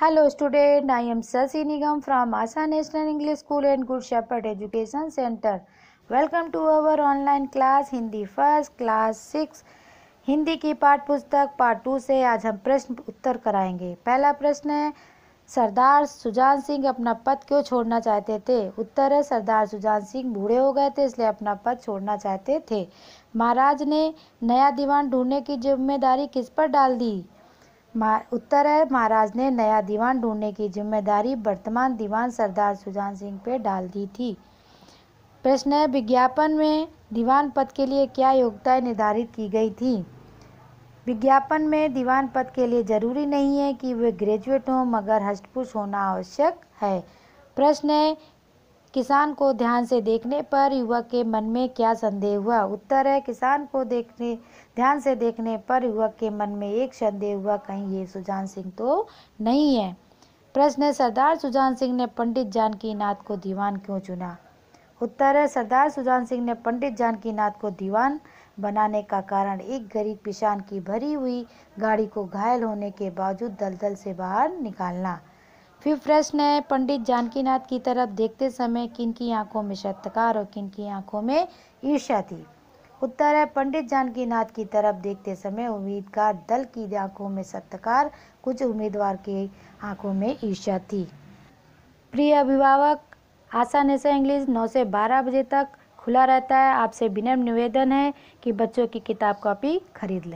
hello student I am Shashi Nigam from Asa national English school and good shepherd education centre welcome to our online class Hindi first class six Hindi की पाठ पुस्तक part two से आज हम प्रश्न उत्तर कराएंगे पहला प्रश्न है सरदार सुजान सिंह अपना पद क्यों छोड़ना चाहते थे उत्तर है सरदार सुजान सिंह बूढ़े हो गए थे इसलिए अपना पद छोड़ना चाहते थे महाराज ने नया दीवान ढूंढने की जिम्मेदारी किस पर डाल दी उत्तर है महाराज ने नया दीवान ढूंढने की जिम्मेदारी वर्तमान दीवान सरदार सुजान सिंह पे डाल दी थी प्रश्न है विज्ञापन में दीवान पद के लिए क्या योग्यताएं निर्धारित की गई थी विज्ञापन में दीवान पद के लिए जरूरी नहीं है कि वे ग्रेजुएट हों मगर हष्टपुष्ट होना आवश्यक है प्रश्न है किसान को ध्यान से देखने पर युवक के मन में क्या संदेह हुआ उत्तर है किसान को देखने ध्यान से देखने पर युवक के मन में एक संदेह हुआ कहीं ये सुजान सिंह तो नहीं है प्रश्न है सरदार सुजान सिंह ने पंडित जानकी नाथ को दीवान क्यों चुना उत्तर है सरदार सुजान सिंह ने पंडित जानकी नाथ को दीवान बनाने का कारण एक गरीब किसान की भरी हुई गाड़ी को घायल होने के बावजूद दलदल से बाहर निकालना फिर प्रश्न है पंडित जानकीनाथ की तरफ देखते समय किन की आंखों में शतकार और किन की आंखों में ईर्ष्या थी उत्तर है पंडित जानकीनाथ की तरफ देखते समय उम्मीदवार दल की आंखों में सत्कार कुछ उम्मीदवार की आंखों में ईर्ष्या थी प्रिय अभिभावक आसानी से इंग्लिश 9 से 12 बजे तक खुला रहता है आपसे विनम्र निवेदन है कि बच्चों की किताब कॉपी खरीद लें